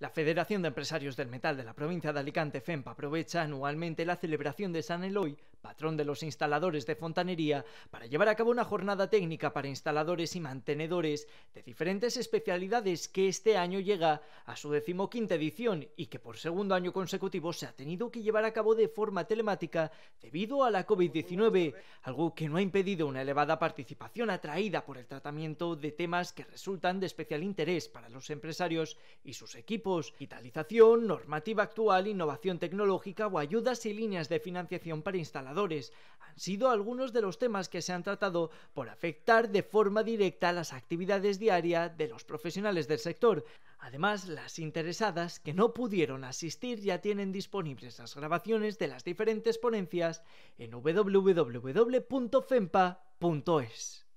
La Federación de Empresarios del Metal de la provincia de Alicante, FEMPA, aprovecha anualmente la celebración de San Eloy patrón de los instaladores de fontanería, para llevar a cabo una jornada técnica para instaladores y mantenedores de diferentes especialidades que este año llega a su decimoquinta edición y que por segundo año consecutivo se ha tenido que llevar a cabo de forma telemática debido a la COVID-19, algo que no ha impedido una elevada participación atraída por el tratamiento de temas que resultan de especial interés para los empresarios y sus equipos, digitalización, normativa actual, innovación tecnológica o ayudas y líneas de financiación para instalar han sido algunos de los temas que se han tratado por afectar de forma directa las actividades diarias de los profesionales del sector. Además, las interesadas que no pudieron asistir ya tienen disponibles las grabaciones de las diferentes ponencias en www.fempa.es.